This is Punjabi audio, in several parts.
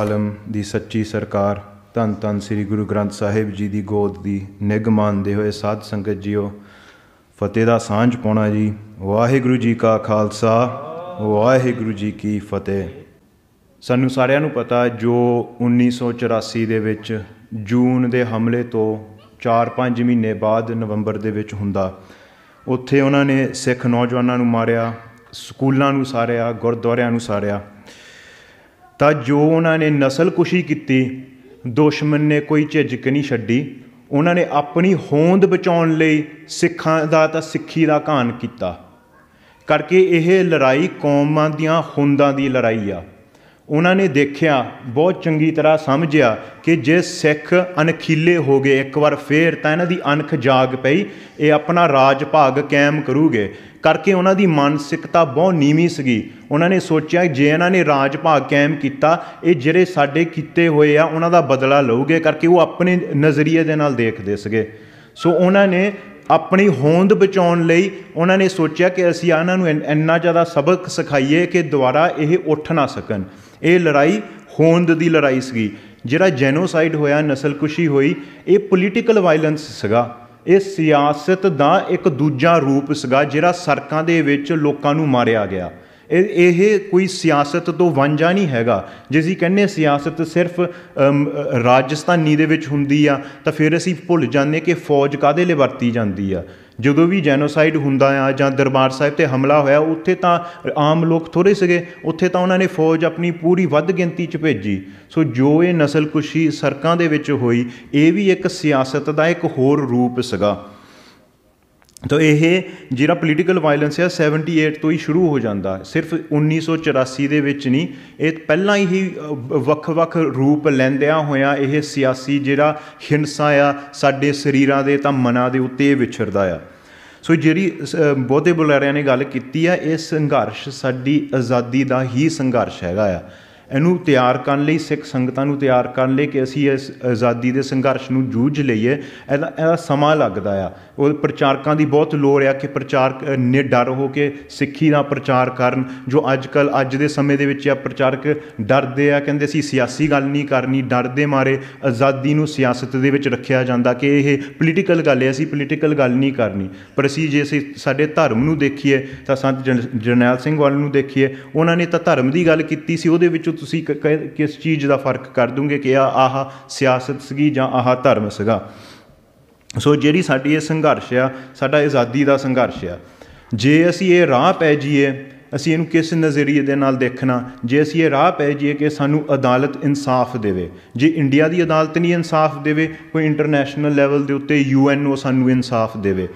ਆਲਮ ਦੀ ਸੱਚੀ ਸਰਕਾਰ ਧੰਨ ਧੰਨ ਸ੍ਰੀ ਗੁਰੂ ਗ੍ਰੰਥ ਸਾਹਿਬ ਜੀ ਦੀ ਗੋਦ ਦੀ ਨਿਗ ਮੰਨਦੇ ਹੋਏ ਸਾਧ ਸੰਗਤ ਜੀਓ ਫਤਿਹ ਦਾ ਸਾਂਝ ਪਾਉਣਾ ਜੀ ਵਾਹਿਗੁਰੂ ਜੀ ਕਾ ਖਾਲਸਾ ਵਾਹਿਗੁਰੂ ਜੀ ਕੀ ਫਤਿਹ ਸਾਨੂੰ ਸਾਰਿਆਂ ਨੂੰ ਪਤਾ ਜੋ 1984 ਦੇ ਵਿੱਚ ਜੂਨ ਦੇ ਹਮਲੇ ਤੋਂ 4-5 ਮਹੀਨੇ ਬਾਅਦ ਨਵੰਬਰ ਦੇ ਵਿੱਚ ਹੁੰਦਾ ਉੱਥੇ ਉਹਨਾਂ ਨੇ ਸਿੱਖ ਨੌਜਵਾਨਾਂ ਨੂੰ ਮਾਰਿਆ ਸਕੂਲਾਂ ਨੂੰ ਸਾਰਿਆ ਗੁਰਦੁਆਰਿਆਂ ਨੂੰ ਸਾਰਿਆ ਤਾਂ ਜੋ ਉਹਨਾਂ ਨੇ ਨਸਲਕੁਸ਼ੀ ਕੀਤੀ ਦੁਸ਼ਮਣ ਨੇ ਕੋਈ ਝਿਜਕ ਨਹੀਂ ਛੱਡੀ ਉਹਨਾਂ ਨੇ ਆਪਣੀ ਹੋਂਦ ਬਚਾਉਣ ਲਈ ਸਿੱਖਾਂ ਦਾ ਤਾਂ ਸਿੱਖੀ ਦਾ ਘਾਣ ਕੀਤਾ ਕਰਕੇ ਇਹ ਲੜਾਈ ਕੌਮਾਂ ਦੀਆਂ ਹੋਂਦਾਂ ਦੀ ਲੜਾਈ ਆ ਉਹਨਾਂ ਨੇ ਦੇਖਿਆ ਬਹੁਤ ਚੰਗੀ ਤਰ੍ਹਾਂ ਸਮਝਿਆ ਕਿ ਜੇ ਸਿੱਖ ਅਣਖੀਲੇ ਹੋ ਗਏ ਇੱਕ ਵਾਰ ਫੇਰ ਤਾਂ ਇਹਨਾਂ ਦੀ ਅਣਖ ਜਾਗ ਪਈ ਇਹ ਆਪਣਾ ਰਾਜ ਭਾਗ ਕਾਇਮ ਕਰੂਗੇ ਕਰਕੇ ਉਹਨਾਂ ਦੀ ਮਾਨਸਿਕਤਾ ਬਹੁਤ ਨੀਵੀਂ ਸੀਗੀ ਉਹਨਾਂ ਨੇ ਸੋਚਿਆ ਜੇ ਇਹਨਾਂ ਨੇ ਰਾਜ ਭਾਗ ਕਾਇਮ ਕੀਤਾ ਇਹ ਜਿਹੜੇ ਸਾਡੇ ਕੀਤੇ ਹੋਏ ਆ ਉਹਨਾਂ ਦਾ ਬਦਲਾ ਲਊਗੇ ਕਰਕੇ ਉਹ ਆਪਣੇ ਨਜ਼ਰੀਏ ਦੇ ਨਾਲ ਦੇਖਦੇ ਸੀਗੇ ਸੋ ਉਹਨਾਂ ਨੇ ਆਪਣੀ ਹੋਂਦ ਬਚਾਉਣ ਲਈ ਉਹਨਾਂ ਨੇ ਸੋਚਿਆ ਕਿ ਅਸੀਂ ਇਹਨਾਂ ਨੂੰ ਇੰਨਾ ਜ਼ਿਆਦਾ ਸਬਕ ਸਿਖਾਈਏ ਕਿ ਦੁਬਾਰਾ ਇਹ ਉੱਠ ਨਾ ਸਕਣ ਇਹ ਲੜਾਈ ਹੋਂਦ ਦੀ ਲੜਾਈ ਸੀ ਜਿਹੜਾ ਜੈਨੋਸਾਈਡ ਹੋਇਆ ਨਸਲਕੁਸ਼ੀ ਹੋਈ ਇਹ ਪੋਲੀਟੀਕਲ ਵਾਇਲੈਂਸ ਸੀਗਾ ਇਹ ਸਿਆਸਤ ਦਾ ਇੱਕ ਦੂਜਾ ਰੂਪ ਸੀਗਾ ਜਿਹੜਾ ਸਰਕਾਂ ਦੇ ਵਿੱਚ ਲੋਕਾਂ ਨੂੰ ਮਾਰਿਆ ਗਿਆ ਇਹ ਇਹ ਕੋਈ ਸਿਆਸਤ ਤੋਂ ਵਾਂਝਾ ਨਹੀਂ ਹੈਗਾ ਜੇ ਅਸੀਂ ਕਹਿੰਨੇ ਸਿਆਸਤ ਸਿਰਫ ਰਾਜਸਥਾਨੀ ਦੇ ਵਿੱਚ ਹੁੰਦੀ ਆ ਤਾਂ ਫਿਰ ਅਸੀਂ ਭੁੱਲ ਜਾਂਦੇ ਕਿ ਫੌਜ ਕਾਦੇ ਲਈ ਵਰਤੀ ਜਾਂਦੀ ਆ ਜਦੋਂ ਵੀ ਜੈਨੋਸਾਈਡ ਹੁੰਦਾ ਆ ਜਾਂ ਦਰਬਾਰ ਸਾਹਿਬ ਤੇ ਹਮਲਾ ਹੋਇਆ ਉੱਥੇ ਤਾਂ ਆਮ ਲੋਕ ਥੋੜੇ ਸੀਗੇ ਉੱਥੇ ਤਾਂ ਉਹਨਾਂ ਨੇ ਫੌਜ ਆਪਣੀ ਪੂਰੀ ਵੱਧ ਗਿਣਤੀ 'ਚ ਭੇਜੀ ਸੋ ਜੋ ਇਹ ਨਸਲਕੁਸ਼ੀ ਸਰਕਾਂ ਦੇ ਵਿੱਚ ਹੋਈ ਇਹ ਵੀ ਇੱਕ ਸਿਆਸਤ ਦਾ ਇੱਕ ਹੋਰ ਰੂਪ ਸਗਾ ਤਾਂ ਇਹ ਜਿਹੜਾ ਪੋਲੀਟੀਕਲ ਵਾਇਲੈਂਸ ਆ 78 ਤੋਂ ਹੀ ਸ਼ੁਰੂ ਹੋ ਜਾਂਦਾ ਸਿਰਫ 1984 ਦੇ ਵਿੱਚ ਨਹੀਂ ਇਹ ਪਹਿਲਾਂ ਹੀ ਵੱਖ-ਵੱਖ ਰੂਪ ਲੈਂਦਿਆਂ ਹੋਇਆਂ ਇਹ ਸਿਆਸੀ ਜਿਹੜਾ ਹਿੰਸਾ ਆ ਸਾਡੇ ਸਰੀਰਾਂ ਦੇ ਤਾਂ ਮਨਾਂ ਦੇ ਉੱਤੇ ਵਿਛਰਦਾ ਆ ਸੋ ਜਿਹੜੀ ਬਹੁਤੇ ਬੁਲਾਰਿਆਂ ਨੇ ਗੱਲ ਕੀਤੀ ਆ ਇਹ ਸੰਘਰਸ਼ ਸਾਡੀ ਆਜ਼ਾਦੀ ਦਾ ਹੀ ਸੰਘਰਸ਼ ਹੈਗਾ ਆ ਇਹਨੂੰ ਤਿਆਰ ਕਰਨ ਲਈ ਸਿੱਖ ਸੰਗਤਾਂ ਨੂੰ ਤਿਆਰ ਕਰਨ ਲਈ ਕਿ ਅਸੀਂ ਇਸ ਆਜ਼ਾਦੀ ਦੇ ਸੰਘਰਸ਼ ਨੂੰ ਜੂਝ ਲਈਏ ਇਹਦਾ ਇਹਦਾ ਸਮਾਂ ਲੱਗਦਾ ਆ ਉਹ ਪ੍ਰਚਾਰਕਾਂ ਦੀ ਬਹੁਤ ਲੋੜ ਆ ਕਿ ਪ੍ਰਚਾਰਕ ਨੇ ਡਰ ਹੋ ਕੇ ਸਿੱਖੀ ਦਾ ਪ੍ਰਚਾਰ ਕਰਨ ਜੋ ਅੱਜ ਕੱਲ ਅੱਜ ਦੇ ਸਮੇਂ ਦੇ ਵਿੱਚ ਆ ਪ੍ਰਚਾਰਕ ਡਰਦੇ ਆ ਕਹਿੰਦੇ ਅਸੀਂ ਸਿਆਸੀ ਗੱਲ ਨਹੀਂ ਕਰਨੀ ਡਰਦੇ ਮਾਰੇ ਆਜ਼ਾਦੀ ਨੂੰ ਸਿਆਸਤ ਦੇ ਵਿੱਚ ਰੱਖਿਆ ਜਾਂਦਾ ਕਿ ਇਹ ਪੋਲੀਟੀਕਲ ਗੱਲ ਹੈ ਅਸੀਂ ਪੋਲੀਟੀਕਲ ਗੱਲ ਨਹੀਂ ਕਰਨੀ ਪਰ ਅਸੀਂ ਜੇ ਅਸੀਂ ਸਾਡੇ ਧਰਮ ਨੂੰ ਦੇਖੀਏ ਤਾਂ ਸੰਤ ਜਰਨੈਲ ਸਿੰਘ ਵਾਲ ਨੂੰ ਦੇਖੀਏ ਉਹਨਾਂ ਨੇ ਤਾਂ ਧਰਮ ਦੀ ਗੱਲ ਕੀਤੀ ਸੀ ਉਹਦੇ ਵਿੱਚ ਤੁਸੀਂ ਕਿਸ ਚੀਜ਼ ਦਾ ਫਰਕ ਕਰ ਦੋਗੇ ਕਿ ਆ ਆਹ ਸਿਆਸਤ ਸੀਗੀ ਜਾਂ ਆਹ ਧਰਮ ਸੀਗਾ ਸੋ ਜਿਹੜੀ ਸਾਡੀ ਇਹ ਸੰਘਰਸ਼ ਆ ਸਾਡਾ ਆਜ਼ਾਦੀ ਦਾ ਸੰਘਰਸ਼ ਆ ਜੇ ਅਸੀਂ ਇਹ ਰਾਹ ਪੈ ਜੀਏ ਅਸੀਂ ਇਹਨੂੰ ਕਿਸ ਨਜ਼ਰੀਏ ਦੇ ਨਾਲ ਦੇਖਣਾ ਜੇ ਅਸੀਂ ਇਹ ਰਾਹ ਪੈ ਜੀਏ ਕਿ ਸਾਨੂੰ ਅਦਾਲਤ ਇਨਸਾਫ ਦੇਵੇ ਜੇ ਇੰਡੀਆ ਦੀ ਅਦਾਲਤ ਨਹੀਂ ਇਨਸਾਫ ਦੇਵੇ ਕੋਈ ਇੰਟਰਨੈਸ਼ਨਲ ਲੈਵਲ ਦੇ ਉੱਤੇ ਯੂਐਨਓ ਸਾਨੂੰ ਇਨਸਾਫ ਦੇਵੇ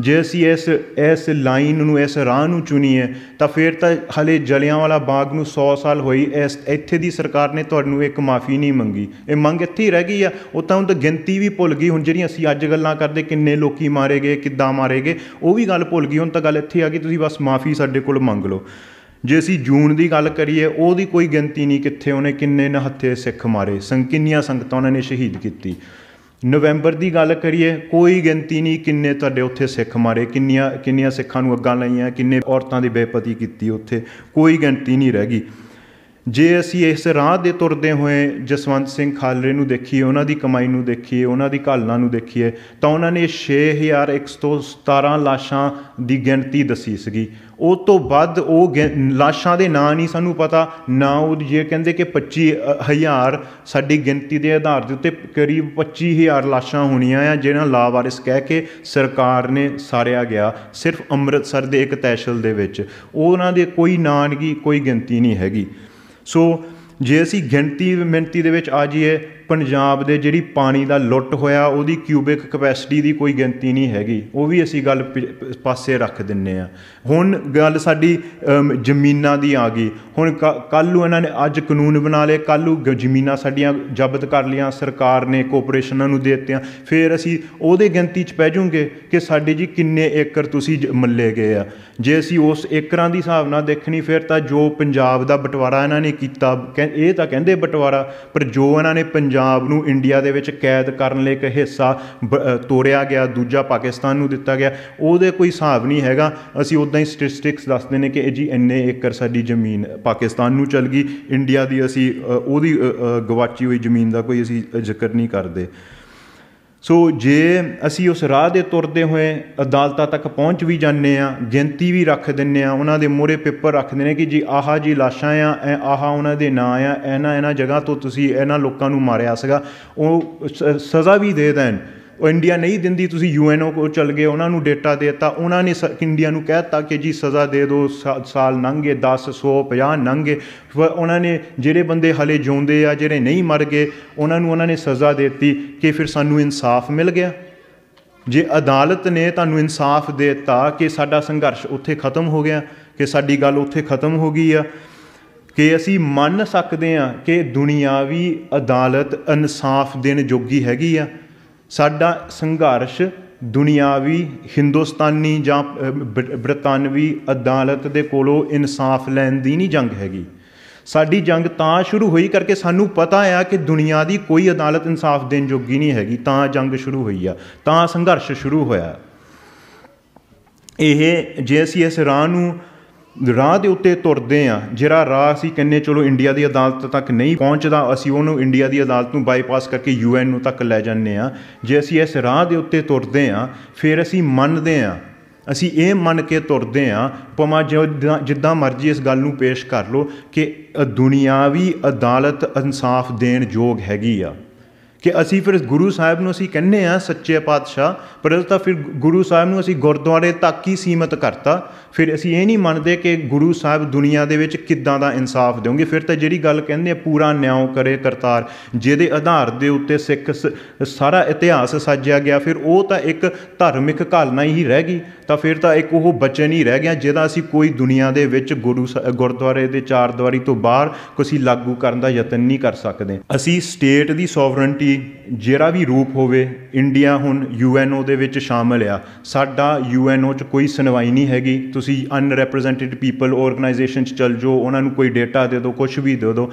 ਜੇ ਅਸੀਂ ਇਸ ਇਸ ਲਾਈਨ ਨੂੰ ਇਸ ਰਾਹ ਨੂੰ ਚੁਣੀਏ ਤਾਂ ਫਿਰ ਤਾਂ ਹਲੇ ਵਾਲਾ ਬਾਗ ਨੂੰ 100 ਸਾਲ ਹੋਈ ਇਸ ਇੱਥੇ ਦੀ ਸਰਕਾਰ ਨੇ ਤੁਹਾਨੂੰ ਇੱਕ ਮਾਫੀ ਨਹੀਂ ਮੰਗੀ ਇਹ ਮੰਗ ਇੱਥੇ ਹੀ ਰਹਿ ਗਈ ਆ ਉਹ ਤਾਂ ਹੁਣ ਤਾਂ ਗਿਣਤੀ ਵੀ ਭੁੱਲ ਗਈ ਹੁਣ ਜਿਹੜੀਆਂ ਅਸੀਂ ਅੱਜ ਗੱਲਾਂ ਕਰਦੇ ਕਿੰਨੇ ਲੋਕੀ ਮਾਰੇ ਗਏ ਕਿੱਦਾਂ ਮਾਰੇ ਗਏ ਉਹ ਵੀ ਗੱਲ ਭੁੱਲ ਗਈ ਹੁਣ ਤਾਂ ਗੱਲ ਇੱਥੇ ਆ ਗਈ ਤੁਸੀਂ ਬਸ ਮਾਫੀ ਸਾਡੇ ਕੋਲ ਮੰਗ ਲਓ ਜੇ ਅਸੀਂ ਜੂਨ ਦੀ ਗੱਲ ਕਰੀਏ ਉਹਦੀ ਕੋਈ ਗਿਣਤੀ ਨਹੀਂ ਕਿੱਥੇ ਉਹਨੇ ਕਿੰਨੇ ਨਹੱਥੇ ਸਿੱਖ ਮਾਰੇ ਸੰਕਿੰਨੀਆਂ ਸੰਗਤਾਂ ਉਹਨਾਂ ਨੇ ਸ਼ਹੀਦ ਕੀਤੀ ਨਵੰਬਰ ਦੀ ਗੱਲ ਕਰੀਏ ਕੋਈ ਗਿਣਤੀ ਨਹੀਂ ਕਿੰਨੇ ਤੁਹਾਡੇ ਉੱਥੇ ਸਿੱਖ ਮਾਰੇ ਕਿੰਨੀਆਂ ਕਿੰਨੀਆਂ ਸਿੱਖਾਂ ਨੂੰ ਅੱਗਾਂ ਲਾਈਆਂ ਕਿੰਨੇ ਔਰਤਾਂ ਦੀ ਬੇਪਤੀ ਕੀਤੀ ਉੱਥੇ ਕੋਈ ਗਿਣਤੀ ਨਹੀਂ ਰਹਿ ਗਈ ਜੇ ਅਸੀਂ ਇਸ ਰਾਹ ਦੇ ਤੁਰਦੇ ਹੋਏ ਜਸਵੰਤ ਸਿੰਘ ਖਾਲਰੇ ਨੂੰ ਦੇਖੀਏ ਉਹਨਾਂ ਦੀ ਕਮਾਈ ਨੂੰ ਦੇਖੀਏ ਉਹਨਾਂ ਦੀ ਘਾਲਣਾ ਨੂੰ ਦੇਖੀਏ ਤਾਂ ਉਹਨਾਂ ਨੇ 6117 ਲਾਸ਼ਾਂ ਦੀ ਗਿਣਤੀ ਦੱਸੀ ਸੀਗੀ ਉਹ ਤੋਂ ਵੱਧ ਉਹ ਲਾਸ਼ਾਂ ਦੇ ਨਾਂ ਨਹੀਂ ਸਾਨੂੰ ਪਤਾ ਨਾ ਉਹ ਜੇ ਕਹਿੰਦੇ ਕਿ 25000 ਸਾਡੀ ਗਿਣਤੀ ਦੇ ਆਧਾਰ ਦੇ ਉੱਤੇ ਕਰੀਬ 25000 ਲਾਸ਼ਾਂ ਹੋਣੀਆਂ ਆ ਜਿਹਨਾਂ ਲਾਵਾਰਿਸ ਕਹਿ ਕੇ ਸਰਕਾਰ ਨੇ ਸਾਰਿਆ ਗਿਆ ਸਿਰਫ ਅੰਮ੍ਰਿਤਸਰ ਦੇ ਇੱਕ ਤਹਿਸ਼ਲ ਦੇ ਵਿੱਚ ਉਹਨਾਂ ਦੇ ਕੋਈ ਨਾਂ ਨਹੀਂ ਕੋਈ ਗਿਣਤੀ ਨਹੀਂ ਹੈਗੀ ਸੋ ਜੇ ਅਸੀਂ ਗਿਣਤੀ ਮਿੰਤੀ ਦੇ ਵਿੱਚ ਆ ਜਾਈਏ ਪੰਜਾਬ ਦੇ ਜਿਹੜੀ ਪਾਣੀ ਦਾ ਲੁੱਟ ਹੋਇਆ ਉਹਦੀ ਕਿਊਬਿਕ ਕਪੈਸਿਟੀ ਦੀ ਕੋਈ ਗਿਣਤੀ ਨਹੀਂ ਹੈਗੀ ਉਹ ਵੀ ਅਸੀਂ ਗੱਲ ਪਾਸੇ ਰੱਖ ਦਿੰਨੇ ਆ ਹੁਣ ਗੱਲ ਸਾਡੀ ਜ਼ਮੀਨਾਂ ਦੀ ਆ ਗਈ ਹੁਣ ਕੱਲ ਨੂੰ ਇਹਨਾਂ ਨੇ ਅੱਜ ਕਾਨੂੰਨ ਬਣਾ ਲਏ ਕੱਲ ਨੂੰ ਜ਼ਮੀਨਾਂ ਸਾਡੀਆਂ ਜ਼ਬਤ ਕਰ ਲੀਆਂ ਸਰਕਾਰ ਨੇ ਕੋਪਰੇਸ਼ਨਾਂ ਨੂੰ ਦੇ ਦਿੱਤੀਆਂ ਫਿਰ ਅਸੀਂ ਉਹਦੇ ਗਿਣਤੀ 'ਚ ਪੈ ਜਾਵਾਂਗੇ ਕਿ ਸਾਡੇ ਜੀ ਕਿੰਨੇ ਏਕੜ ਤੁਸੀਂ ਮੱਲੇ ਗਏ ਆ ਜੇ ਅਸੀਂ ਉਸ ਏਕੜਾਂ ਦੀ ਹਿਸਾਬ ਨਾਲ ਦੇਖਣੀ ਫਿਰ ਤਾਂ ਜੋ ਪੰਜਾਬ ਦਾ ਬਟਵਾਰਾ ਇਹਨਾਂ ਨੇ ਕੀਤਾ ਇਹ ਤਾਂ ਕਹਿੰਦੇ ਬਟਵਾਰਾ ਪਰ ਜੋ ਇਹਨਾਂ ਨੇ ਪੰਜਾਬ ਨੂੰ ਇੰਡੀਆ ਦੇ ਵਿੱਚ ਕੈਦ ਕਰਨ ਲਈ ਇੱਕ ਹਿੱਸਾ ਤੋੜਿਆ ਗਿਆ ਦੂਜਾ ਪਾਕਿਸਤਾਨ ਨੂੰ ਦਿੱਤਾ ਗਿਆ ਉਹਦੇ ਕੋਈ ਹਿਸਾਬ ਨਹੀਂ ਹੈਗਾ ਅਸੀਂ ਉਦਾਂ ਹੀ ਸਟੈਟਿਸਟਿਕਸ ਦੱਸਦੇ ਨੇ ਕਿ ਜੀ ਇੰਨੇ ਏਕੜ ਸਾਡੀ ਜ਼ਮੀਨ ਪਾਕਿਸਤਾਨ ਨੂੰ ਚਲ ਗਈ ਇੰਡੀਆ ਦੀ ਅਸੀਂ ਉਹਦੀ ਗਵਾਚੀ ਹੋਈ ਜ਼ਮੀਨ ਦਾ ਕੋਈ ਅਸੀਂ ਜ਼ਿਕਰ ਨਹੀਂ ਕਰਦੇ ਸੋ ਜੇ ਅਸੀਂ ਉਸ ਰਾਹ ਦੇ ਤੁਰਦੇ ਹੋਏ ਅਦਾਲਤਾਂ ਤੱਕ ਪਹੁੰਚ ਵੀ ਜਾਂਦੇ ਆ ਗਿਣਤੀ ਵੀ ਰੱਖ ਦਿੰਨੇ ਆ ਉਹਨਾਂ ਦੇ ਮੋਰੇ ਪੇਪਰ ਰੱਖ ਦਿੰਨੇ ਕਿ ਜੀ ਆਹਾ ਜੀ ਲਾਸ਼ਾਂ ਆ ਐ ਆਹਾ ਉਹਨਾਂ ਦੇ ਨਾਂ ਆ ਇਹਨਾਂ ਇਹਨਾਂ ਜਗ੍ਹਾ ਤੋਂ ਤੁਸੀਂ ਇਹਨਾਂ ਲੋਕਾਂ ਨੂੰ ਮਾਰਿਆ ਸੀਗਾ ਉਹ ਸਜ਼ਾ ਵੀ ਦੇ ਦੇਣ ਉਹ ਇੰਡੀਆ ਨਹੀਂ ਦਿੰਦੀ ਤੁਸੀਂ ਯੂਐਨਓ ਕੋ ਚਲ ਗਏ ਉਹਨਾਂ ਨੂੰ ਡੇਟਾ ਦੇਤਾ ਉਹਨਾਂ ਨੇ ਇੰਡੀਆ ਨੂੰ ਕਹਿਤਾ ਕਿ ਜੀ ਸਜ਼ਾ ਦੇ ਦਿਓ ਸਾਲ ਲੰਘੇ 10 100 50 ਲੰਘੇ ਉਹਨਾਂ ਨੇ ਜਿਹੜੇ ਬੰਦੇ ਹਲੇ ਜਿਉਂਦੇ ਆ ਜਿਹੜੇ ਨਹੀਂ ਮਰ ਗਏ ਉਹਨਾਂ ਨੂੰ ਉਹਨਾਂ ਨੇ ਸਜ਼ਾ ਦਿੱਤੀ ਕਿ ਫਿਰ ਸਾਨੂੰ ਇਨਸਾਫ ਮਿਲ ਗਿਆ ਜੇ ਅਦਾਲਤ ਨੇ ਤੁਹਾਨੂੰ ਇਨਸਾਫ ਦਿੱਤਾ ਕਿ ਸਾਡਾ ਸੰਘਰਸ਼ ਉੱਥੇ ਖਤਮ ਹੋ ਗਿਆ ਕਿ ਸਾਡੀ ਗੱਲ ਉੱਥੇ ਖਤਮ ਹੋ ਗਈ ਆ ਕਿ ਅਸੀਂ ਮੰਨ ਸਕਦੇ ਆ ਕਿ ਦੁਨੀਆਵੀ ਅਦਾਲਤ ਇਨਸਾਫ ਦੇਣ ਜੋਗੀ ਹੈਗੀ ਆ ਸਾਡਾ ਸੰਘਰਸ਼ ਦੁਨਿਆਵੀ ਹਿੰਦੁਸਤਾਨੀ ਜਾਂ ਬ੍ਰਿਟਾਨਵੀ ਅਦਾਲਤ ਦੇ ਕੋਲੋਂ ਇਨਸਾਫ ਲੈਣ ਦੀ ਨਹੀਂ ਜੰਗ ਹੈਗੀ ਸਾਡੀ ਜੰਗ ਤਾਂ ਸ਼ੁਰੂ ਹੋਈ ਕਰਕੇ ਸਾਨੂੰ ਪਤਾ ਆ ਕਿ ਦੁਨੀਆ ਦੀ ਕੋਈ ਅਦਾਲਤ ਇਨਸਾਫ ਦੇਣ ਜੋਗੀ ਨਹੀਂ ਹੈਗੀ ਤਾਂ ਜੰਗ ਸ਼ੁਰੂ ਹੋਈ ਆ ਤਾਂ ਸੰਘਰਸ਼ ਸ਼ੁਰੂ ਹੋਇਆ ਇਹ ਜੇ ਅਸੀਂ ਇਸ ਰਾਹ ਨੂੰ ਰਾਹ ਦੇ ਉੱਤੇ ਤੁਰਦੇ ਆ ਜਿਹੜਾ ਰਾਹ ਅਸੀਂ ਕਹਿੰਨੇ ਚਲੋ ਇੰਡੀਆ ਦੀ ਅਦਾਲਤ ਤੱਕ ਨਹੀਂ ਪਹੁੰਚਦਾ ਅਸੀਂ ਉਹਨੂੰ ਇੰਡੀਆ ਦੀ ਅਦਾਲਤ ਨੂੰ ਬਾਈਪਾਸ ਕਰਕੇ ਯੂਐਨ ਨੂੰ ਤੱਕ ਲੈ ਜਾਂਦੇ ਆ ਜੇ ਅਸੀਂ ਇਸ ਰਾਹ ਦੇ ਉੱਤੇ ਤੁਰਦੇ ਆ ਫਿਰ ਅਸੀਂ ਮੰਨਦੇ ਆ ਅਸੀਂ ਇਹ ਮੰਨ ਕੇ ਤੁਰਦੇ ਆ ਪਮਾ ਜਿੱਦਾਂ ਮਰਜ਼ੀ ਇਸ ਗੱਲ ਨੂੰ ਪੇਸ਼ ਕਰ ਲੋ ਕਿ ਦੁਨੀਆਵੀ ਅਦਾਲਤ ਇਨਸਾਫ ਦੇਣ ਯੋਗ ਹੈਗੀ ਆ ਕਿ ਅਸੀਂ ਫਿਰ ਗੁਰੂ ਸਾਹਿਬ ਨੂੰ ਅਸੀਂ ਕਹਿੰਨੇ ਆ ਸੱਚੇ ਪਾਤਸ਼ਾਹ ਪਰ ਉਹ ਤਾਂ ਫਿਰ ਗੁਰੂ ਸਾਹਿਬ ਨੂੰ ਅਸੀਂ ਗੁਰਦੁਆਰੇ ਤੱਕ ਹੀ ਸੀਮਤ ਕਰਤਾ ਫਿਰ ਅਸੀਂ ਇਹ ਨਹੀਂ ਮੰਨਦੇ ਕਿ ਗੁਰੂ ਸਾਹਿਬ ਦੁਨੀਆ ਦੇ ਵਿੱਚ ਕਿੱਦਾਂ ਦਾ ਇਨਸਾਫ ਦੇਵੋਗੇ ਫਿਰ ਤਾਂ ਜਿਹੜੀ ਗੱਲ ਕਹਿੰਦੇ ਆ ਪੂਰਾ ਨਿਆਂ ਕਰੇ ਕਰਤਾਰ ਜਿਹਦੇ ਆਧਾਰ ਦੇ ਉੱਤੇ ਸਿੱਖ ਸਾਰਾ ਇਤਿਹਾਸ ਸਾਜਿਆ ਗਿਆ ਫਿਰ ਉਹ ਤਾਂ ਇੱਕ ਧਾਰਮਿਕ ਘਾਲਣਾ ਹੀ ਰਹਿ ਗਈ ਤਾਂ ਫਿਰ ਤਾਂ ਇੱਕ ਉਹ ਬਚਨ ਹੀ ਰਹਿ ਗਿਆ ਜਿਹਦਾ ਅਸੀਂ ਕੋਈ ਦੁਨੀਆ ਦੇ ਵਿੱਚ ਗੁਰੂ ਗੁਰਦੁਆਰੇ ਦੇ ਚਾਰ ਦੀਵਾਰੀ ਤੋਂ ਬਾਹਰ ਕੋਈ ਲਾਗੂ ਕਰਨ ਦਾ ਯਤਨ ਨਹੀਂ ਕਰ ਸਕਦੇ ਅਸੀਂ ਸਟੇਟ ਦੀ ਸੋਵਰਨਟੀ ਜਿਹੜਾ ਵੀ ਰੂਪ ਹੋਵੇ ਇੰਡੀਆ ਹੁਣ ਯੂਐਨਓ ਦੇ ਵਿੱਚ ਸ਼ਾਮਲ ਆ ਸਾਡਾ ਯੂਐਨਓ 'ਚ ਕੋਈ ਸੁਣਵਾਈ ਨਹੀਂ ਹੈਗੀ ਤੁਸੀਂ ਅਨਰੈਪਰੈਜ਼ੈਂਟਡ ਪੀਪਲ ਆਰਗੇਨਾਈਜੇਸ਼ਨ 'ਚ ਚਲ ਜਾਓ ਉਹਨਾਂ ਨੂੰ ਕੋਈ ਡਾਟਾ ਦੇ ਦਿਓ ਕੁਝ ਵੀ ਦੇ ਦਿਓ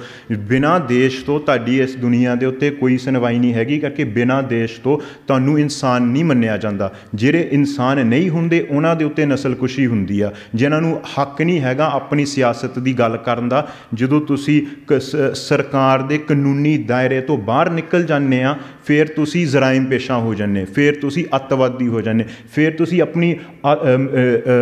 ਬਿਨਾ ਦੇਸ਼ ਤੋਂ ਤੁਹਾਡੀ ਇਸ ਦੁਨੀਆ ਦੇ ਉੱਤੇ ਕੋਈ ਸੁਣਵਾਈ ਨਹੀਂ ਹੈਗੀ ਕਰਕੇ ਬਿਨਾ ਦੇਸ਼ ਤੋਂ ਤੁਹਾਨੂੰ ਇਨਸਾਨ ਨਹੀਂ ਮੰਨਿਆ ਜਾਂਦਾ ਜਿਹੜੇ ਇਨਸਾਨ ਨਹੀਂ ਹੁੰਦੇ ਉਹਨਾਂ ਦੇ ਉੱਤੇ ਨਸਲਕੁਸ਼ੀ ਹੁੰਦੀ ਆ ਜਿਨ੍ਹਾਂ ਨੂੰ ਹੱਕ ਨਹੀਂ ਹੈਗਾ ਆਪਣੀ ਸਿਆਸਤ ਦੀ ਗੱਲ ਕਰਨ ਦਾ ਜਦੋਂ ਤੁਸੀਂ ਸਰਕਾਰ ਦੇ ਕਾਨੂੰਨੀ ਦਾਇਰੇ ਤੋਂ ਬਾਹਰ ਨਿਕਲ ਜਾਂਦੇ ਆ ਫਿਰ ਤੁਸੀਂ ਜ਼ਰਾਇਮ ਪੇਸ਼ਾ ਹੋ ਜਾਂਦੇ ਫਿਰ ਤੁਸੀਂ ਅਤਵਾਦੀ ਹੋ ਜਾਂਦੇ ਫਿਰ ਤੁਸੀਂ ਆਪਣੀ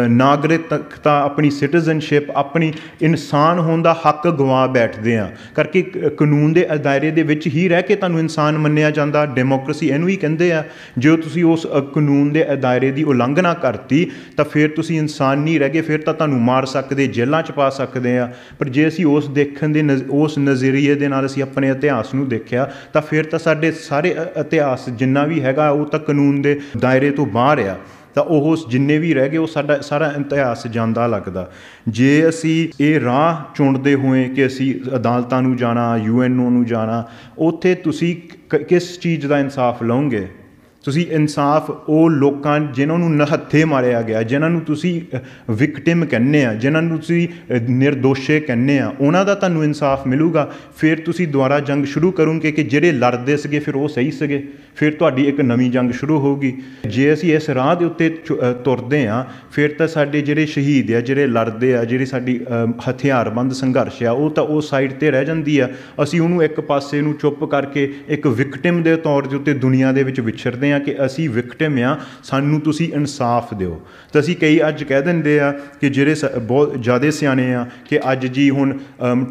ਨਾਗਰਿਕ ਉਦੋਂ ਤੱਕ ਤਾਂ ਆਪਣੀ ਸਿਟੀਜ਼ਨਸ਼ਿਪ ਆਪਣੀ ਇਨਸਾਨ ਹੋਣ ਦਾ ਹੱਕ ਗਵਾ ਬੈਠਦੇ ਆ ਕਰਕੇ ਕਾਨੂੰਨ ਦੇ ਅਦਾਇਰੇ ਦੇ ਵਿੱਚ ਹੀ ਰਹਿ ਕੇ ਤੁਹਾਨੂੰ ਇਨਸਾਨ ਮੰਨਿਆ ਜਾਂਦਾ ਡੈਮੋਕ੍ਰੇਸੀ ਇਹਨੂੰ ਹੀ ਕਹਿੰਦੇ ਆ ਜੇ ਤੁਸੀਂ ਉਸ ਕਾਨੂੰਨ ਦੇ ਅਦਾਇਰੇ ਦੀ ਉਲੰਘਣਾ ਕਰਤੀ ਤਾਂ ਫਿਰ ਤੁਸੀਂ ਇਨਸਾਨ ਨਹੀਂ ਰਹਿ ਗਏ ਫਿਰ ਤਾਂ ਤੁਹਾਨੂੰ ਮਾਰ ਸਕਦੇ ਜੇਲ੍ਹਾਂ 'ਚ ਪਾ ਸਕਦੇ ਆ ਪਰ ਜੇ ਅਸੀਂ ਉਸ ਦੇਖਣ ਦੇ ਉਸ ਨਜ਼ਰੀਏ ਦੇ ਨਾਲ ਅਸੀਂ ਆਪਣੇ ਇਤਿਹਾਸ ਨੂੰ ਦੇਖਿਆ ਤਾਂ ਫਿਰ ਤਾਂ ਸਾਡੇ ਸਾਰੇ ਇਤਿਹਾਸ ਜਿੰਨਾ ਵੀ ਹੈਗਾ ਉਹ ਤਾਂ ਕਾਨੂੰਨ ਦੇ ਦਾਇਰੇ ਤੋਂ ਬਾਹਰ ਆ ਤਾਂ ਉਹ ਜਿੰਨੇ ਵੀ ਰਹਿ ਗਏ ਉਹ ਸਾਡਾ ਸਾਰਾ ਇਤਿਹਾਸ ਜਾਂਦਾ ਲੱਗਦਾ ਜੇ ਅਸੀਂ ਇਹ ਰਾਹ ਚੁਣਦੇ ਹੋਏ ਕਿ ਅਸੀਂ ਅਦਾਲਤਾਂ ਨੂੰ ਜਾਣਾ ਯੂਐਨਓ ਨੂੰ ਜਾਣਾ ਉੱਥੇ ਤੁਸੀਂ ਕਿਸ ਚੀਜ਼ ਦਾ ਇਨਸਾਫ ਲਓਗੇ ਤੁਸੀਂ ਇਨਸਾਫ ਉਹ ਲੋਕਾਂ ਜਿਨ੍ਹਾਂ ਨੂੰ ਨਹੱਥੇ ਮਾਰਿਆ ਗਿਆ ਜਿਨ੍ਹਾਂ ਨੂੰ ਤੁਸੀਂ ਵਿਕਟਿਮ ਕਹਿੰਦੇ ਆ ਜਿਨ੍ਹਾਂ ਨੂੰ ਤੁਸੀਂ ਨਿਰਦੋਸ਼ੇ ਕਹਿੰਦੇ ਆ ਉਹਨਾਂ ਦਾ ਤੁਹਾਨੂੰ ਇਨਸਾਫ ਮਿਲੂਗਾ ਫਿਰ ਤੁਸੀਂ ਦੁਬਾਰਾ ਜੰਗ ਸ਼ੁਰੂ ਕਰੋਗੇ ਕਿ ਜਿਹੜੇ ਲੜਦੇ ਸੀਗੇ ਫਿਰ ਉਹ ਸਹੀ ਸੀਗੇ ਫਿਰ ਤੁਹਾਡੀ ਇੱਕ ਨਵੀਂ ਜੰਗ ਸ਼ੁਰੂ ਹੋਊਗੀ ਜੇ ਅਸੀਂ ਇਸ ਰਾਹ ਦੇ ਉੱਤੇ ਤੁਰਦੇ ਆ ਫਿਰ ਤਾਂ ਸਾਡੇ ਜਿਹੜੇ ਸ਼ਹੀਦ ਆ ਜਿਹੜੇ ਲੜਦੇ ਆ ਜਿਹੜੀ ਸਾਡੀ ਹਥਿਆਰਬੰਦ ਸੰਘਰਸ਼ ਆ ਉਹ ਤਾਂ ਉਹ ਸਾਈਡ ਤੇ ਰਹਿ ਜਾਂਦੀ ਆ ਅਸੀਂ ਉਹਨੂੰ ਇੱਕ ਪਾਸੇ ਨੂੰ ਚੁੱਪ ਕਰਕੇ ਇੱਕ ਵਿਕਟਿਮ ਦੇ ਤੌਰ ਦੇ ਉੱਤੇ ਦੁਨੀਆ ਦੇ ਵਿੱਚ ਵਿਚਰਦੇ ਸਕਦੇ ਆ ਕਿ ਅਸੀਂ ਵਿਕਟਿਮ ਆ ਸਾਨੂੰ ਤੁਸੀਂ ਇਨਸਾਫ ਦਿਓ ਤਾਂ ਅਸੀਂ ਕਈ ਅੱਜ ਕਹਿ ਦਿੰਦੇ ਆ ਕਿ ਜਿਹੜੇ ਬਹੁਤ ਜ਼ਿਆਦਾ ਸਿਆਣੇ ਆ ਕਿ ਅੱਜ ਜੀ ਹੁਣ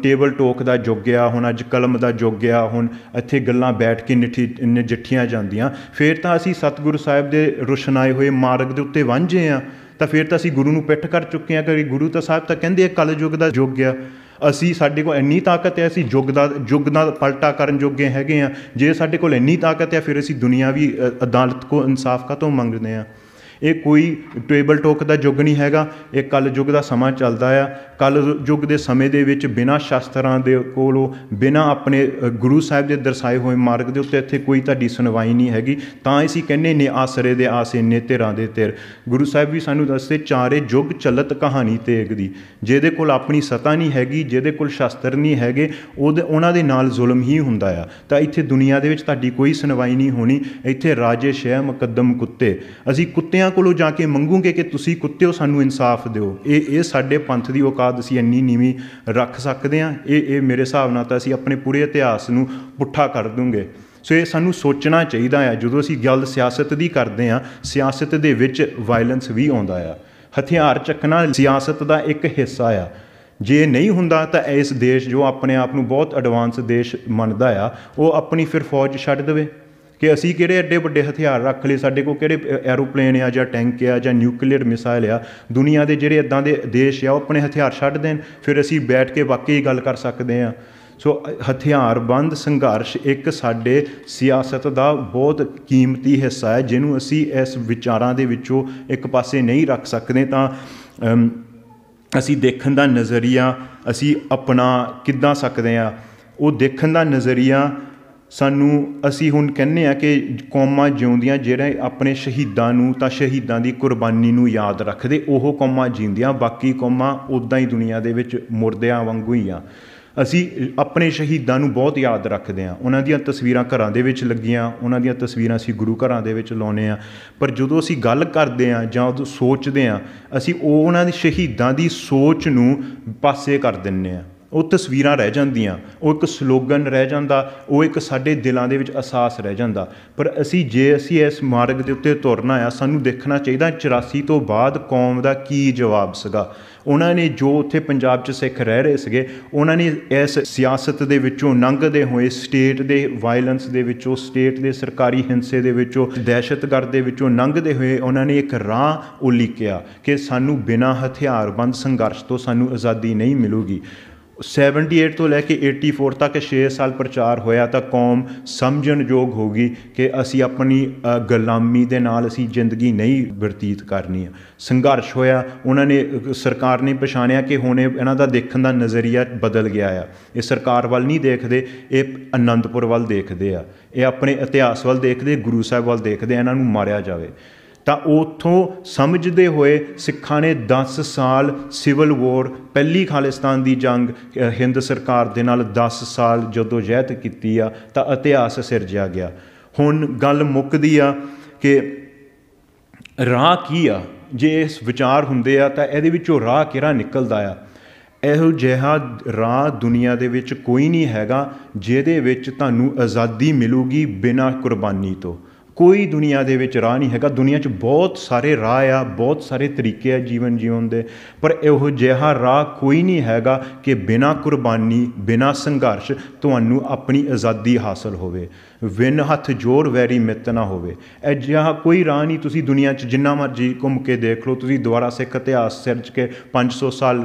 ਟੇਬਲ ਟੋਕ ਦਾ ਯੁੱਗ ਆ ਹੁਣ ਅੱਜ ਕਲਮ ਦਾ ਯੁੱਗ ਆ ਹੁਣ ਇੱਥੇ ਗੱਲਾਂ ਬੈਠ ਕੇ ਨਿੱਠੀ ਨਜਿੱਠੀਆਂ ਜਾਂਦੀਆਂ ਫੇਰ ਤਾਂ ਅਸੀਂ ਸਤਿਗੁਰੂ ਸਾਹਿਬ ਦੇ ਰੁਸ਼ਨਾਏ ਹੋਏ ਮਾਰਗ ਦੇ ਉੱਤੇ ਵਾਂਝੇ ਆ ਤਾਂ ਫੇਰ ਤਾਂ ਅਸੀਂ ਗੁਰੂ ਨੂੰ ਪਿੱਠ ਕਰ ਚੁੱਕੇ ਆ ਕਿ ਗੁਰੂ ਤਾਂ ਸਾਹਿਬ ਤਾਂ ਕਹਿੰਦੇ ਆ ਕਲਯੁਗ ਦਾ ਯੁੱਗ ਆ ਅਸੀਂ ਸਾਡੇ ਕੋਲ ਇੰਨੀ ਤਾਕਤ ਹੈ ਅਸੀਂ ਯੁੱਗ ਦਾ ਯੁੱਗ ਦਾ ਪਲਟਾ ਕਰਨ ਜੋਗੇ ਹੈਗੇ ਆ ਜੇ ਸਾਡੇ ਕੋਲ ਇੰਨੀ ਤਾਕਤ ਹੈ ਫਿਰ ਅਸੀਂ ਦੁਨੀਆਵੀ ਅਦਾਲਤ ਕੋ ਇਨਸਾਫ ਕਾ ਤੋਂ ਮੰਗਦੇ ਆ ਇਹ ਕੋਈ ਟੇਬਲ ਟੋਕ ਦਾ ਯੁੱਗ ਨਹੀਂ ਹੈਗਾ ਇਹ ਕਲ ਯੁੱਗ ਦਾ ਸਮਾਂ ਚੱਲਦਾ ਆ ਕਲ ਯੁੱਗ ਦੇ ਸਮੇਂ ਦੇ ਵਿੱਚ ਬਿਨਾਂ ਸ਼ਾਸਤਰਾਂ ਦੇ ਕੋਲੋਂ ਬਿਨਾਂ ਆਪਣੇ ਗੁਰੂ ਸਾਹਿਬ ਦੇ ਦਰਸਾਏ ਹੋਏ ਮਾਰਗ ਦੇ ਉੱਤੇ ਇੱਥੇ ਕੋਈ ਤੁਹਾਡੀ ਸੁਣਵਾਈ ਨਹੀਂ ਹੈਗੀ ਤਾਂ ਅਸੀਂ ਕਹਿੰਨੇ ਨੇ ਆਸਰੇ ਦੇ ਆਸੇ ਨੇ ਤੇਰਾ ਦੇ ਤੇਰ ਗੁਰੂ ਸਾਹਿਬ ਵੀ ਸਾਨੂੰ ਦੱਸਦੇ ਚਾਰੇ ਯੁੱਗ ਚਲਤ ਕਹਾਣੀ ਤੇਗ ਦੀ ਜਿਹਦੇ ਕੋਲ ਆਪਣੀ ਸਤਾ ਨਹੀਂ ਹੈਗੀ ਜਿਹਦੇ ਕੋਲ ਸ਼ਾਸਤਰ ਨਹੀਂ ਹੈਗੇ ਉਹਦੇ ਉਹਨਾਂ ਦੇ ਨਾਲ ਜ਼ੁਲਮ ਹੀ ਹੁੰਦਾ ਆ ਤਾਂ ਇੱਥੇ ਦੁਨੀਆ ਦੇ ਵਿੱਚ ਤੁਹਾਡੀ ਕੋਈ ਸੁਣਵਾਈ ਨਹੀਂ ਹੋਣੀ ਇੱਥੇ ਰਾਜੇ ਸ਼ਹਿ ਮੁਕੱਦਮ ਕੁੱਤੇ ਅਸੀਂ ਕੁੱਤੇ ਕੁੱਤਿਆਂ ਕੋਲੋਂ ਜਾ ਕੇ ਮੰਗੂਗੇ ਕਿ ਤੁਸੀਂ ਕੁੱਤਿਓ ਸਾਨੂੰ ਇਨਸਾਫ ਦਿਓ ਇਹ ਇਹ ਸਾਡੇ ਪੰਥ ਦੀ ਔਕਾਤ ਅਸੀਂ ਇੰਨੀ ਨੀਵੀਂ ਰੱਖ ਸਕਦੇ ਆ ਇਹ ਇਹ ਮੇਰੇ ਹਿਸਾਬ ਨਾਲ ਤਾਂ ਅਸੀਂ ਆਪਣੇ ਪੂਰੇ ਇਤਿਹਾਸ ਨੂੰ ਪੁੱਠਾ ਕਰ ਦੂੰਗੇ ਸੋ ਇਹ ਸਾਨੂੰ ਸੋਚਣਾ ਚਾਹੀਦਾ ਆ ਜਦੋਂ ਅਸੀਂ ਗੱਲ ਸਿਆਸਤ ਦੀ ਕਰਦੇ ਆ ਸਿਆਸਤ ਦੇ ਵਿੱਚ ਵਾਇਲੈਂਸ ਵੀ ਆਉਂਦਾ ਆ ਹਥਿਆਰ ਚੱਕਣਾ ਸਿਆਸਤ ਦਾ ਇੱਕ ਹਿੱਸਾ ਆ ਜੇ ਨਹੀਂ ਹੁੰਦਾ ਤਾਂ ਇਸ ਦੇਸ਼ ਜੋ ਆਪਣੇ ਆਪ ਨੂੰ ਬਹੁਤ ਐਡਵਾਂਸ ਦੇਸ਼ ਮੰਨਦਾ ਆ ਉਹ ਆਪਣੀ ਫਿਰ ਫੌਜ ਛੱਡ ਦੇਵੇ ਕਿ ਅਸੀਂ ਕਿਹੜੇ ਐਡੇ ਵੱਡੇ ਹਥਿਆਰ ਰੱਖ ਲਏ ਸਾਡੇ ਕੋਲ ਕਿਹੜੇ ਐਰੋਪਲੇਨ ਆ ਜਾਂ ਟੈਂਕ ਆ ਜਾਂ ਨਿਊਕਲੀਅਰ ਮਿਸਾਈਲ ਆ ਦੁਨੀਆ ਦੇ ਜਿਹੜੇ ਇਦਾਂ ਦੇ ਦੇਸ਼ ਆ ਉਹ ਆਪਣੇ ਹਥਿਆਰ ਛੱਡ ਦੇਣ ਫਿਰ ਅਸੀਂ ਬੈਠ ਕੇ ਵਾਕਈ ਗੱਲ ਕਰ ਸਕਦੇ ਆ ਸੋ ਹਥਿਆਰ ਬੰਦ ਸੰਘਰਸ਼ ਇੱਕ ਸਾਡੇ ਸਿਆਸਤ ਦਾ ਬਹੁਤ ਕੀਮਤੀ ਹਿੱਸਾ ਹੈ ਜਿਹਨੂੰ ਅਸੀਂ ਇਸ ਵਿਚਾਰਾਂ ਦੇ ਵਿੱਚੋਂ ਇੱਕ ਪਾਸੇ ਨਹੀਂ ਰੱਖ ਸਕਦੇ ਤਾਂ ਅਸੀਂ ਦੇਖਣ ਦਾ ਨਜ਼ਰੀਆ ਅਸੀਂ ਆਪਣਾ ਕਿੱਦਾਂ ਸਕਦੇ ਆ ਉਹ ਦੇਖਣ ਦਾ ਨਜ਼ਰੀਆ ਸਾਨੂੰ ਅਸੀਂ ਹੁਣ ਕਹਿੰਦੇ ਆ ਕਿ ਕੌਮਾਂ ਜਿਉਂਦੀਆਂ ਜਿਹੜੇ ਆਪਣੇ ਸ਼ਹੀਦਾਂ ਨੂੰ ਤਾਂ ਸ਼ਹੀਦਾਂ ਦੀ ਕੁਰਬਾਨੀ ਨੂੰ ਯਾਦ ਰੱਖਦੇ ਉਹ ਕੌਮਾਂ ਜਿਉਂਦੀਆਂ ਬਾਕੀ ਕੌਮਾਂ ਉਦਾਂ ਹੀ ਦੁਨੀਆ ਦੇ ਵਿੱਚ ਮੁਰਦਿਆਂ ਵਾਂਗੂ ਹੀ ਆ ਅਸੀਂ ਆਪਣੇ ਸ਼ਹੀਦਾਂ ਨੂੰ ਬਹੁਤ ਯਾਦ ਰੱਖਦੇ ਆ ਉਹਨਾਂ ਦੀਆਂ ਤਸਵੀਰਾਂ ਘਰਾਂ ਦੇ ਵਿੱਚ ਲੱਗੀਆਂ ਉਹਨਾਂ ਦੀਆਂ ਤਸਵੀਰਾਂ ਅਸੀਂ ਗੁਰੂ ਘਰਾਂ ਦੇ ਵਿੱਚ ਲਾਉਨੇ ਆ ਪਰ ਜਦੋਂ ਅਸੀਂ ਗੱਲ ਕਰਦੇ ਆ ਜਾਂ ਉਹ ਸੋਚਦੇ ਆ ਅਸੀਂ ਉਹ ਉਹਨਾਂ ਦੇ ਸ਼ਹੀਦਾਂ ਦੀ ਸੋਚ ਨੂੰ ਪਾਸੇ ਕਰ ਦਿੰਨੇ ਆ ਉਹ ਤਸਵੀਰਾਂ ਰਹਿ ਜਾਂਦੀਆਂ ਉਹ ਇੱਕ ਸਲੋਗਨ ਰਹਿ ਜਾਂਦਾ ਉਹ ਇੱਕ ਸਾਡੇ ਦਿਲਾਂ ਦੇ ਵਿੱਚ ਅਹਿਸਾਸ ਰਹਿ ਜਾਂਦਾ ਪਰ ਅਸੀਂ ਜੇ ਅਸੀਂ ਇਸ ਮਾਰਗ ਦੇ ਉੱਤੇ ਤੁਰਨਾ ਆ ਸਾਨੂੰ ਦੇਖਣਾ ਚਾਹੀਦਾ 84 ਤੋਂ ਬਾਅਦ ਕੌਮ ਦਾ ਕੀ ਜਵਾਬ ਸੀਗਾ ਉਹਨਾਂ ਨੇ ਜੋ ਉੱਥੇ ਪੰਜਾਬ 'ਚ ਸਿੱਖ ਰਹਿ ਰਹੇ ਸੀਗੇ ਉਹਨਾਂ ਨੇ ਇਸ ਸਿਆਸਤ ਦੇ ਵਿੱਚੋਂ ਲੰਘਦੇ ਹੋਏ ਸਟੇਟ ਦੇ ਵਾਇਲੈਂਸ ਦੇ ਵਿੱਚੋਂ ਸਟੇਟ ਦੇ ਸਰਕਾਰੀ ਹਿੰਸੇ ਦੇ ਵਿੱਚੋਂ ਦਹਿਸ਼ਤਗਰਦ ਦੇ ਵਿੱਚੋਂ ਲੰਘਦੇ ਹੋਏ ਉਹਨਾਂ ਨੇ ਇੱਕ ਰਾਹ ਉਲੀਕਿਆ ਕਿ ਸਾਨੂੰ ਬਿਨਾਂ ਹਥਿਆਰਬੰਦ ਸੰਘਰਸ਼ ਤੋਂ ਸਾਨੂੰ ਆਜ਼ਾਦੀ ਨਹੀਂ ਮਿਲੂਗੀ 78 ਤੋਂ ਲੈ ਕੇ 84 ਤੱਕ 6 ਸਾਲ ਪ੍ਰਚਾਰ ਹੋਇਆ ਤਾਂ ਕੌਮ ਸਮਝਣ ਯੋਗ ਗਈ ਕਿ ਅਸੀਂ ਆਪਣੀ ਗੁਲਾਮੀ ਦੇ ਨਾਲ ਅਸੀਂ ਜ਼ਿੰਦਗੀ ਨਹੀਂ ਬਰਤੀਤ ਕਰਨੀ ਆ ਸੰਘਰਸ਼ ਹੋਇਆ ਉਹਨਾਂ ਨੇ ਸਰਕਾਰ ਨੇ ਪਛਾਣਿਆ ਕਿ ਹੁਣ ਇਹਨਾਂ ਦਾ ਦੇਖਣ ਦਾ ਨਜ਼ਰੀਆ ਬਦਲ ਗਿਆ ਆ ਇਹ ਸਰਕਾਰ ਵੱਲ ਨਹੀਂ ਦੇਖਦੇ ਇਹ ਅਨੰਦਪੁਰ ਵੱਲ ਦੇਖਦੇ ਆ ਇਹ ਆਪਣੇ ਇਤਿਹਾਸ ਵੱਲ ਦੇਖਦੇ ਗੁਰੂ ਸਾਹਿਬ ਵੱਲ ਦੇਖਦੇ ਇਹਨਾਂ ਨੂੰ ਮਾਰਿਆ ਜਾਵੇ ਤਾਂ ਉਥੋਂ ਸਮਝਦੇ ਹੋਏ ਸਿੱਖਾਂ ਨੇ 10 ਸਾਲ ਸਿਵਲ ਵਾਰ ਪਹਿਲੀ ਖਾਲਿਸਤਾਨ ਦੀ ਜੰਗ ਹਿੰਦ ਸਰਕਾਰ ਦੇ ਨਾਲ 10 ਸਾਲ ਜਦੋਂ ਜਹਿਤ ਕੀਤੀ ਆ ਤਾਂ ਇਤਿਹਾਸ ਸਿਰਜਿਆ ਗਿਆ ਹੁਣ ਗੱਲ ਮੁੱਕਦੀ ਆ ਕਿ ਰਾਹ ਕੀ ਆ ਜੇ ਇਸ ਵਿਚਾਰ ਹੁੰਦੇ ਆ ਤਾਂ ਇਹਦੇ ਵਿੱਚੋਂ ਰਾਹ ਕਿਹੜਾ ਨਿਕਲਦਾ ਆ ਇਹੋ ਜਿਹਾ ਰਾਹ ਦੁਨੀਆ ਦੇ ਵਿੱਚ ਕੋਈ ਨਹੀਂ ਹੈਗਾ ਜਿਹਦੇ ਵਿੱਚ ਤੁਹਾਨੂੰ ਆਜ਼ਾਦੀ ਮਿਲੂਗੀ ਬਿਨਾਂ ਕੁਰਬਾਨੀ ਤੋਂ ਕੋਈ ਦੁਨੀਆ ਦੇ ਵਿੱਚ ਰਾਹ ਨਹੀਂ ਹੈਗਾ ਦੁਨੀਆ 'ਚ ਬਹੁਤ ਸਾਰੇ ਰਾਹ ਆ ਬਹੁਤ ਸਾਰੇ ਤਰੀਕੇ ਆ ਜੀਵਨ ਜਿਉਣ ਦੇ ਪਰ ਇਹੋ ਜਿਹਾ ਰਾਹ ਕੋਈ ਨਹੀਂ ਹੈਗਾ ਕਿ ਬਿਨਾਂ ਕੁਰਬਾਨੀ ਬਿਨਾਂ ਸੰਘਰਸ਼ ਤੁਹਾਨੂੰ ਆਪਣੀ ਆਜ਼ਾਦੀ ਹਾਸਲ ਹੋਵੇ ਵਿਨ ਹੱਥ ਜੋੜ ਵੈਰੀ ਮਿੱਤ ਨਾ ਹੋਵੇ ਇਹ ਜਿਹਾ ਕੋਈ ਰਾਹ ਨਹੀਂ ਤੁਸੀਂ ਦੁਨੀਆ 'ਚ ਜਿੰਨਾ ਮਰਜ਼ੀ ਘੁੰਮ ਕੇ ਦੇਖ ਲਓ ਤੁਸੀਂ ਦੁਬਾਰਾ ਸਿੱਖ ਇਤਿਹਾਸ ਸਿਰਜ ਕੇ 500 ਸਾਲ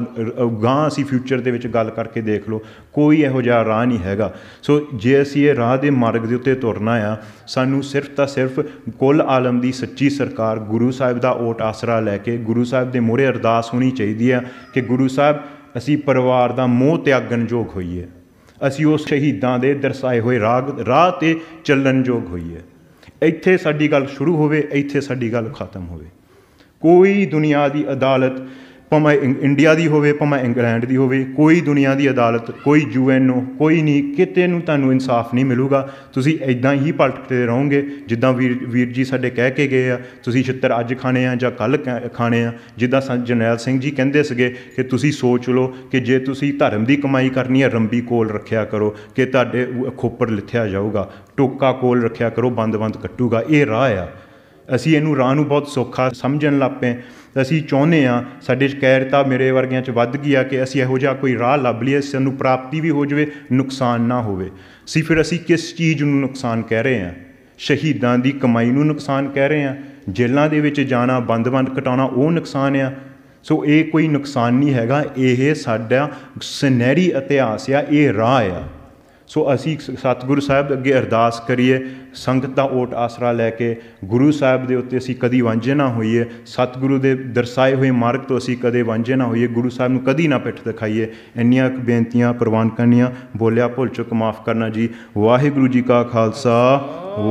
ਗਾਂ ਅਸੀਂ ਫਿਊਚਰ ਦੇ ਵਿੱਚ ਗੱਲ ਕਰਕੇ ਦੇਖ ਲਓ ਕੋਈ ਇਹੋ ਜਿਹਾ ਰਾਹ ਨਹੀਂ ਹੈਗਾ ਸੋ ਜੇ ਅਸੀਂ ਇਹ ਰਾਹ ਦੇ ਮਾਰਗ ਦੇ ਉੱਤੇ ਤੁਰਨਾ ਆ ਸਾਨੂੰ ਸਿਰਫ ਤਾਂ ਸਿਰਫ ਕੁੱਲ ਆਲਮ ਦੀ ਸੱਚੀ ਸਰਕਾਰ ਗੁਰੂ ਸਾਹਿਬ ਦਾ ਓਟ ਆਸਰਾ ਲੈ ਕੇ ਗੁਰੂ ਸਾਹਿਬ ਦੇ ਮੋਹਰੇ ਅਰਦਾਸ ਹੋਣੀ ਚਾਹੀਦੀ ਹੈ ਕਿ ਗੁਰੂ ਸਾਹਿਬ ਅਸੀਂ ਪਰਿਵਾਰ ਦਾ ਮੋਹ ਤਿਆਗਣ ਯੋਗ ਹੋਈਏ ਅਸੀਂ ਉਸ ਸ਼ਹੀਦਾਂ ਦੇ ਦਰਸਾਏ ਹੋਏ ਰਾਗ ਰਾਹ ਤੇ ਚੱਲਣ ਯੋਗ ਹੋਈਏ ਇੱਥੇ ਸਾਡੀ ਗੱਲ ਸ਼ੁਰੂ ਹੋਵੇ ਇੱਥੇ ਸਾਡੀ ਗੱਲ ਖਤਮ ਹੋਵੇ ਕੋਈ ਦੁਨੀਆ ਦੀ ਅਦਾਲਤ ਭਾਵੇਂ ਇੰਡੀਆ ਦੀ ਹੋਵੇ ਭਾਵੇਂ ਇੰਗਲੈਂਡ ਦੀ ਹੋਵੇ ਕੋਈ ਦੁਨੀਆ ਦੀ ਅਦਾਲਤ ਕੋਈ ਯੂਐਨਓ ਕੋਈ ਨਹੀਂ ਕਿਤੇ ਨੂੰ ਤੁਹਾਨੂੰ ਇਨਸਾਫ ਨਹੀਂ ਮਿਲੂਗਾ ਤੁਸੀਂ ਐਦਾਂ ਹੀ ਪਲਟਦੇ ਰਹੋਗੇ ਜਿੱਦਾਂ ਵੀਰ ਵੀਰ ਜੀ ਸਾਡੇ ਕਹਿ ਕੇ ਗਏ ਆ ਤੁਸੀਂ ਛਿੱਤਰ ਅੱਜ ਖਾਣੇ ਆ ਜਾਂ ਕੱਲ ਖਾਣੇ ਆ ਜਿੱਦਾਂ ਜਰਨੈਲ ਸਿੰਘ ਜੀ ਕਹਿੰਦੇ ਸੀਗੇ ਕਿ ਤੁਸੀਂ ਸੋਚ ਲਓ ਕਿ ਜੇ ਤੁਸੀਂ ਧਰਮ ਦੀ ਕਮਾਈ ਕਰਨੀ ਹੈ ਰੰਬੀ ਕੋਲ ਰੱਖਿਆ ਕਰੋ ਕਿ ਤੁਹਾਡੇ ਖੋਪਰ ਲਿਥਿਆ ਜਾਊਗਾ ਟੋਕਾ ਕੋਲ ਰੱਖਿਆ ਕਰੋ ਬੰਦ-ਬੰਦ ਕੱਟੂਗਾ ਇਹ ਰਾਹ ਆ ਅਸੀਂ ਇਹਨੂੰ ਰਾਹ ਨੂੰ ਬਹੁਤ ਸੌਖਾ ਸਮਝਣ ਲੱਪੇ ਅਸੀਂ ਚਾਹੁੰਦੇ ਆ ਸਾਡੇ ਸ਼ਿਕਾਇਤਾਂ ਮੇਰੇ ਵਰਗਿਆਂ ਚ ਵੱਧ ਗਈ ਆ ਕਿ ਅਸੀਂ ਇਹੋ ਜਿਹਾ ਕੋਈ ਰਾਹ ਲੱਭ ਲਈਏ ਸਾਨੂੰ ਪ੍ਰਾਪਤੀ ਵੀ ਹੋ ਜਾਵੇ ਨੁਕਸਾਨ ਨਾ ਹੋਵੇ ਸੀ ਫਿਰ ਅਸੀਂ ਕਿਸ ਚੀਜ਼ ਨੂੰ ਨੁਕਸਾਨ ਕਹਿ ਰਹੇ ਆ ਸ਼ਹੀਦਾਂ ਦੀ ਕਮਾਈ ਨੂੰ ਨੁਕਸਾਨ ਕਹਿ ਰਹੇ ਆ ਜੇਲ੍ਹਾਂ ਦੇ ਵਿੱਚ ਜਾਣਾ ਬੰਦ-ਬੰਦ ਕਟਾਉਣਾ ਉਹ ਨੁਕਸਾਨ ਆ ਸੋ ਇਹ ਕੋਈ ਨੁਕਸਾਨ ਨਹੀਂ ਹੈਗਾ ਇਹ ਸਾਡਾ ਸਨੈਰੀ ਇਤਿਹਾਸ ਆ ਇਹ ਰਾਹ ਆ ਸੋ ਅਸੀਂ ਸਤਿਗੁਰੂ ਸਾਹਿਬ ਅੱਗੇ ਅਰਦਾਸ ਕਰੀਏ ਸੰਗਤ ਦਾ ਓਟ ਆਸਰਾ ਲੈ ਕੇ ਗੁਰੂ ਸਾਹਿਬ ਦੇ ਉੱਤੇ ਅਸੀਂ ਕਦੀ ਵਾਂਝੇ ਨਾ ਹੋਈਏ ਸਤਿਗੁਰੂ ਦੇ ਦਰਸਾਏ ਹੋਏ ਮਾਰਗ ਤੋਂ ਅਸੀਂ ਕਦੇ ਵਾਂਝੇ ਨਾ ਹੋਈਏ ਗੁਰੂ ਸਾਹਿਬ ਨੂੰ ਕਦੀ ਨਾ ਪਿੱਠ ਦਿਖਾਈਏ ਇੰਨੀਆਂ ਬੇਨਤੀਆਂ ਪ੍ਰਵਾਨ ਕਰਨੀਆਂ ਬੋਲਿਆ ਭੁੱਲ ਚੁੱਕ ਮਾਫ ਕਰਨਾ ਜੀ ਵਾਹਿਗੁਰੂ ਜੀ ਕਾ ਖਾਲਸਾ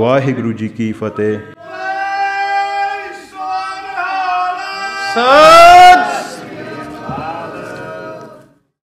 ਵਾਹਿਗੁਰੂ ਜੀ ਕੀ ਫਤਿਹ ਸਾ